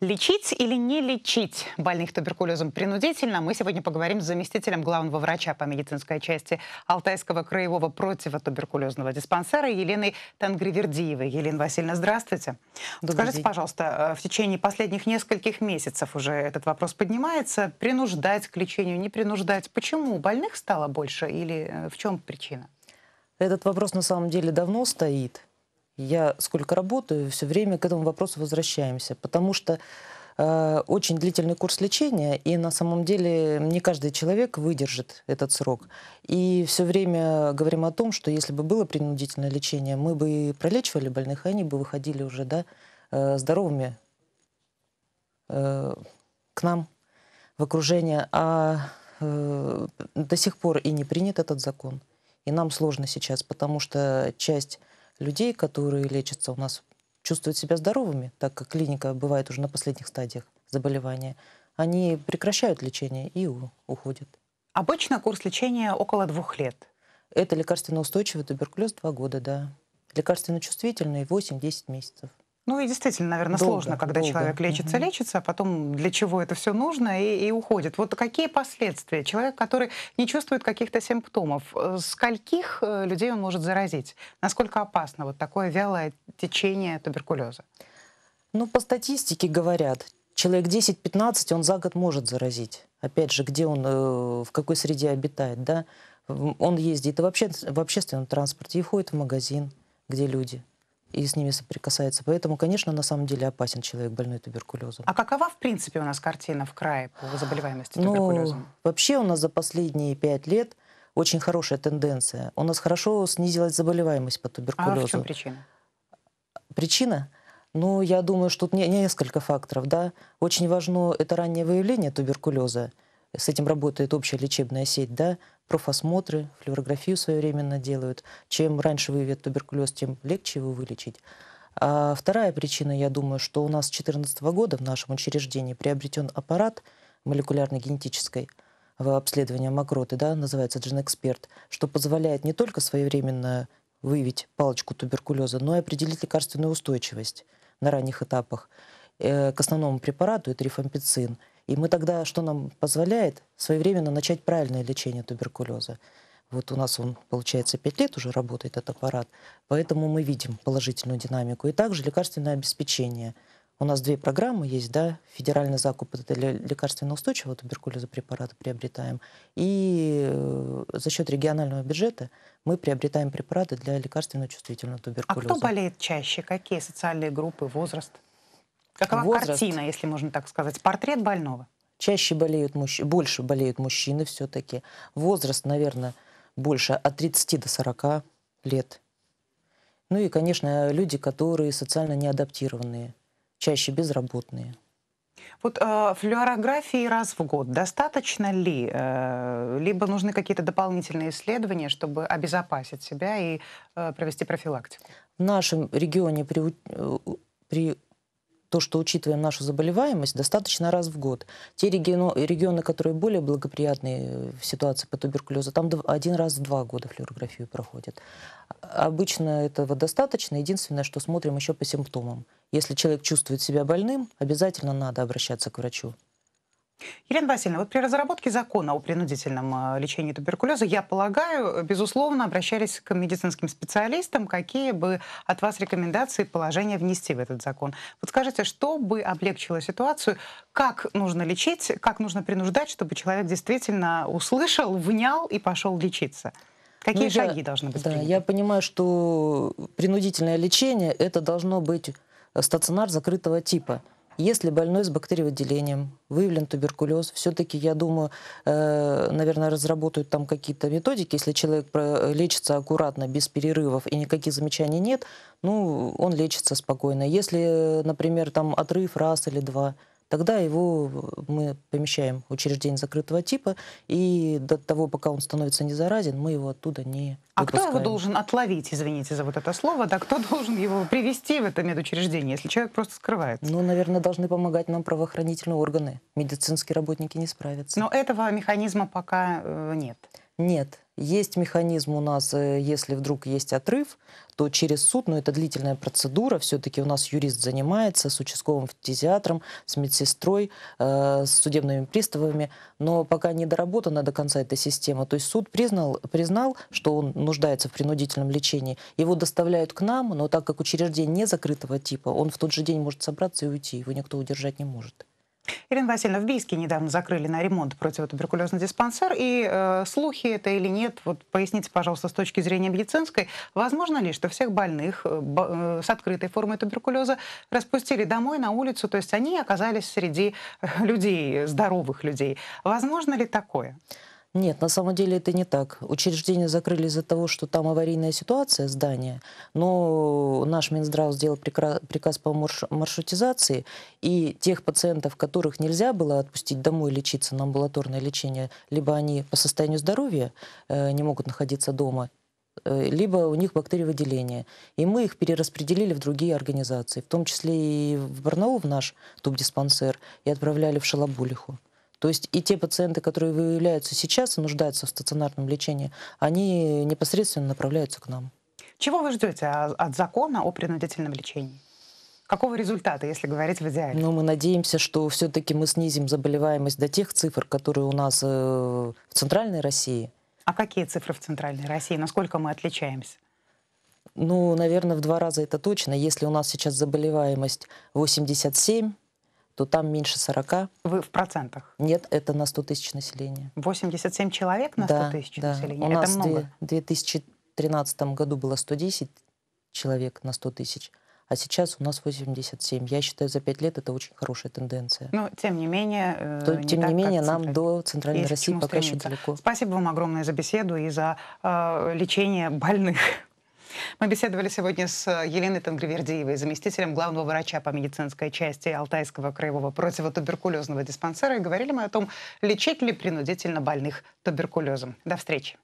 Лечить или не лечить больных туберкулезом принудительно? Мы сегодня поговорим с заместителем главного врача по медицинской части Алтайского краевого противотуберкулезного диспансера Еленой Тангривердиевой. Елена Васильевна, здравствуйте. Добрый Скажите, день. пожалуйста, э, в течение последних нескольких месяцев уже этот вопрос поднимается. Принуждать к лечению, не принуждать. Почему? Больных стало больше или э, в чем причина? Этот вопрос на самом деле давно стоит. Я сколько работаю, все время к этому вопросу возвращаемся, потому что э, очень длительный курс лечения, и на самом деле не каждый человек выдержит этот срок. И все время говорим о том, что если бы было принудительное лечение, мы бы пролечивали больных, и они бы выходили уже да, э, здоровыми э, к нам в окружение. А э, до сих пор и не принят этот закон. И нам сложно сейчас, потому что часть людей, которые лечатся у нас, чувствуют себя здоровыми, так как клиника бывает уже на последних стадиях заболевания. Они прекращают лечение и уходят. Обычно курс лечения около двух лет. Это лекарственно устойчивый туберкулез два года, да. Лекарственно чувствительный 8-10 месяцев. Ну и действительно, наверное, долго, сложно, когда долго. человек лечится, угу. лечится, а потом для чего это все нужно и, и уходит. Вот какие последствия? Человек, который не чувствует каких-то симптомов, э, скольких э, людей он может заразить? Насколько опасно вот такое вялое течение туберкулеза? Ну, по статистике говорят, человек 10-15 он за год может заразить. Опять же, где он, э, в какой среде обитает, да? Он ездит в, обще... в общественном транспорте и входит в магазин, где люди и с ними соприкасается. Поэтому, конечно, на самом деле опасен человек, больной туберкулезом. А какова, в принципе, у нас картина в крае по заболеваемости ну, туберкулезом? Ну, вообще у нас за последние пять лет очень хорошая тенденция. У нас хорошо снизилась заболеваемость по туберкулезу. А в чем причина? Причина? Ну, я думаю, что тут несколько факторов. Да? Очень важно это раннее выявление туберкулеза – с этим работает общая лечебная сеть, да, профосмотры, флюорографию своевременно делают. Чем раньше выявят туберкулез, тем легче его вылечить. А вторая причина, я думаю, что у нас с 2014 года в нашем учреждении приобретен аппарат молекулярно-генетической обследования мокроты, да, называется GenExpert, что позволяет не только своевременно выявить палочку туберкулеза, но и определить лекарственную устойчивость на ранних этапах э, к основному препарату, это рифампицин – и мы тогда, что нам позволяет, своевременно начать правильное лечение туберкулеза. Вот у нас он, получается, 5 лет уже работает этот аппарат, поэтому мы видим положительную динамику. И также лекарственное обеспечение. У нас две программы есть, да, федеральный закуп это для лекарственно устойчивого туберкулеза препарата приобретаем, и э, за счет регионального бюджета мы приобретаем препараты для лекарственно чувствительного туберкулеза. А кто болеет чаще? Какие социальные группы, возраст? Какова возраст. картина, если можно так сказать? Портрет больного? Чаще болеют мужчины, больше болеют мужчины все-таки. Возраст, наверное, больше от 30 до 40 лет. Ну и, конечно, люди, которые социально неадаптированные, чаще безработные. Вот э, флюорографии раз в год достаточно ли? Э, либо нужны какие-то дополнительные исследования, чтобы обезопасить себя и э, провести профилактику? В нашем регионе при, э, при то, что учитываем нашу заболеваемость, достаточно раз в год. Те регионы, регионы которые более благоприятные э, в ситуации по туберкулезу, там один раз в два года флюорографию проходят. Обычно этого достаточно. Единственное, что смотрим еще по симптомам. Если человек чувствует себя больным, обязательно надо обращаться к врачу. Елена Васильевна, вот при разработке закона о принудительном э, лечении туберкулеза, я полагаю, э, безусловно, обращались к медицинским специалистам, какие бы от вас рекомендации положения внести в этот закон. Вот скажите, что бы облегчило ситуацию, как нужно лечить, как нужно принуждать, чтобы человек действительно услышал, внял и пошел лечиться? Какие ну, шаги я, должны быть? Да, приняты? я понимаю, что принудительное лечение это должно быть стационар закрытого типа. Если больной с бактериовыделением, выявлен туберкулез, все-таки, я думаю, э, наверное, разработают там какие-то методики. Если человек э, лечится аккуратно, без перерывов и никаких замечаний нет, ну, он лечится спокойно. Если, э, например, там отрыв раз или два – тогда его э, мы помещаем в учреждение закрытого типа, и до того, пока он становится не заразен, мы его оттуда не А кто его должен отловить, извините за вот это слово, да, кто должен его привести в это медучреждение, если человек просто скрывается? Ну, наверное, должны помогать нам правоохранительные органы. Медицинские работники не справятся. Но этого механизма пока э, нет. Нет, есть механизм у нас, э, если вдруг есть отрыв, то через суд, но это длительная процедура, все-таки у нас юрист занимается с участковым фтизиатром, с медсестрой, э, с судебными приставами, но пока не доработана до конца эта система. То есть суд признал, признал, что он нуждается в принудительном лечении, его доставляют к нам, но так как учреждение не закрытого типа, он в тот же день может собраться и уйти, его никто удержать не может. Ирина Васильевна, в Бийске недавно закрыли на ремонт противотуберкулезный диспансер, и э, слухи это или нет, вот поясните, пожалуйста, с точки зрения медицинской, возможно ли, что всех больных э, э с открытой формой туберкулеза распустили домой, на улицу, то есть они оказались среди э, людей, здоровых людей. Возможно ли такое? Нет, на самом деле это не так. Учреждения закрыли из-за того, что там аварийная ситуация здание. но наш Минздрав сделал приказ по маршрутизации, и тех пациентов, которых нельзя было отпустить домой лечиться на амбулаторное лечение, либо они по состоянию здоровья э, не могут находиться дома, э, либо у них бактерии выделения. И мы их перераспределили в другие организации, в том числе и в Барнаул, в наш тубдиспансер, и отправляли в Шалабулиху. То есть и те пациенты, которые выявляются сейчас и нуждаются в стационарном лечении, они непосредственно направляются к нам. Чего вы ждете от закона о принудительном лечении? Какого результата, если говорить в идеале? Ну, мы надеемся, что все-таки мы снизим заболеваемость до тех цифр, которые у нас э, в центральной России. А какие цифры в центральной России? Насколько мы отличаемся? Ну, наверное, в два раза это точно. Если у нас сейчас заболеваемость 87, то там меньше 40. Вы в процентах? Нет, это на 100 тысяч населения. 87 человек на 100 да, тысяч да. населения? У это нас много? в 2013 году было 110 человек на 100 тысяч, а сейчас у нас 87. Я считаю, за 5 лет это очень хорошая тенденция. Но, ну, тем не менее... Э, то, не тем так, не менее, нам до Центральной России пока стремиться. еще далеко. Спасибо вам огромное за беседу и за э, лечение больных. Мы беседовали сегодня с э, Еленой Тангривердиевой, заместителем главного врача по медицинской части Алтайского краевого противотуберкулезного диспансера, и говорили мы о том, лечить ли принудительно больных туберкулезом. До встречи.